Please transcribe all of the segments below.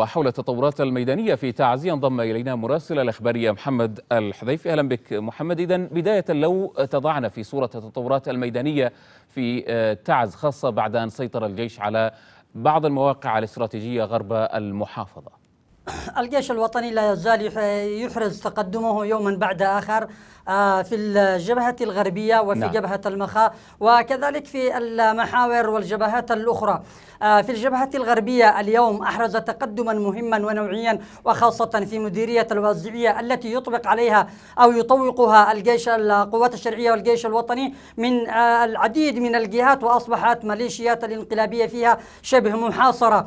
وحول التطورات الميدانية في تعزي انضم إلينا مراسل الإخبارية محمد الحذيفي أهلا بك محمد إذا بداية لو تضعنا في صورة التطورات الميدانية في آه، تعز خاصة بعد أن سيطر الجيش على بعض المواقع الاستراتيجية غرب المحافظة الجيش الوطني لا يزال يحرز تقدمه يوما بعد آخر آه، في الجبهة الغربية وفي نعم. جبهة المخا وكذلك في المحاور والجبهات الأخرى آه، في الجبهة الغربية اليوم أحرز تقدما مهما ونوعيا وخاصة في مديرية الوازعية التي يطبق عليها أو يطوقها الجيش القوات الشرعية والجيش الوطني من آه، العديد من الجهات وأصبحت ميليشيات الانقلابية فيها شبه محاصرة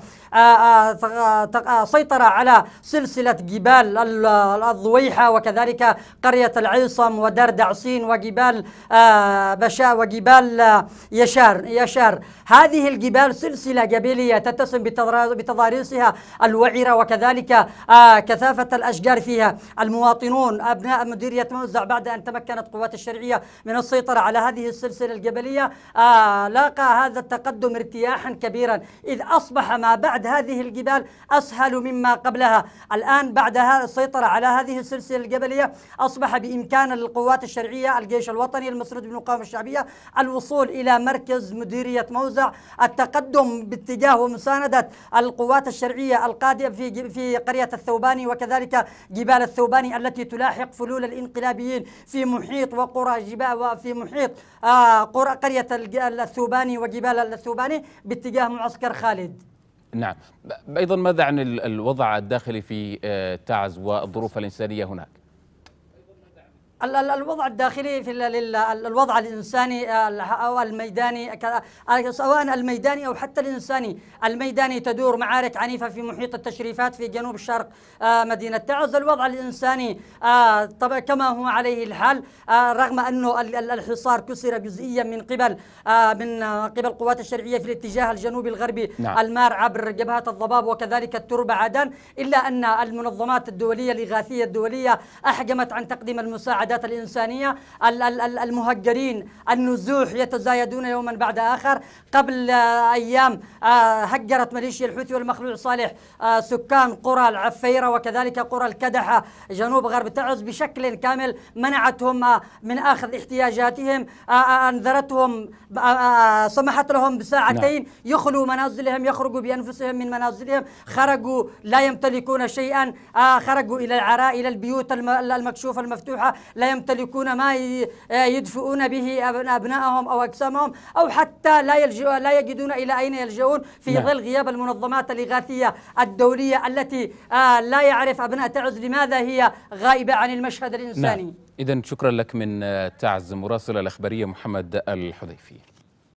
سيطر على سلسلة جبال الضويحة وكذلك قرية العيصم ودردعسين وجبال آه، بشاء وجبال آه، يشار يشار هذه الجبال سلسلة جبلية تتسم بتضاريسها الوعرة وكذلك آه، كثافة الأشجار فيها المواطنون أبناء مديرية موزع بعد أن تمكنت قوات الشرعية من السيطرة على هذه السلسلة الجبلية لاقى هذا التقدم ارتياحا كبيرا إذ أصبح ما بعد هذه الجبال أسهل مما قبل قبلها الآن بعد السيطرة على هذه السلسلة الجبلية أصبح بإمكان القوات الشرعية الجيش الوطني المسرود بالمقاومة الشعبية الوصول إلى مركز مديرية موزع التقدم باتجاه ومساندة القوات الشرعية القادمة في في قرية الثوباني وكذلك جبال الثوباني التي تلاحق فلول الانقلابيين في محيط وقرى جبال وفي محيط آه، قرية الثوباني وجبال الثوباني باتجاه معسكر خالد نعم أيضا ماذا عن الوضع الداخلي في آه، تعز والظروف الإنسانية هناك الوضع الداخلي في الوضع الانساني آه، او الميداني آه، سواء الميداني او حتى الانساني، الميداني تدور معارك عنيفه في محيط التشريفات في جنوب شرق آه، مدينه تعز، الوضع الانساني كما هو عليه الحال رغم انه الحصار كسر جزئيا من قبل من قبل القوات الشرعيه في الاتجاه الجنوبي الغربي نعم. المار عبر جبهه الضباب وكذلك التربه عدن، الا ان المنظمات الدوليه الاغاثيه الدوليه احجمت عن تقديم المساعده العادات الإنسانية المهجرين النزوح يتزايدون يوما بعد آخر قبل أيام آه، هجرت ميليشيا الحوثي والمخلوع صالح آه، سكان قرى العفيرة وكذلك قرى الكدحة جنوب غرب تعز بشكل كامل منعتهم آه، من أخذ احتياجاتهم أنذرتهم سمحت لهم بساعتين نعم. يخلوا منازلهم يخرجوا بأنفسهم من منازلهم خرجوا لا يمتلكون شيئا خرجوا إلى العراء إلى البيوت المكشوفة المفتوحة لا يمتلكون ما يدفئون به أبنائهم أو أجسامهم أو حتى لا يلجؤ لا يجدون إلى أين يلجؤون في نعم. ظل غياب المنظمات الإغاثية الدولية التي آه، لا يعرف أبناء تعز لماذا هي غائبة عن المشهد الإنساني نعم. إذا شكرا لك من آه، تعز مراسل الأخبارية محمد الحذيفي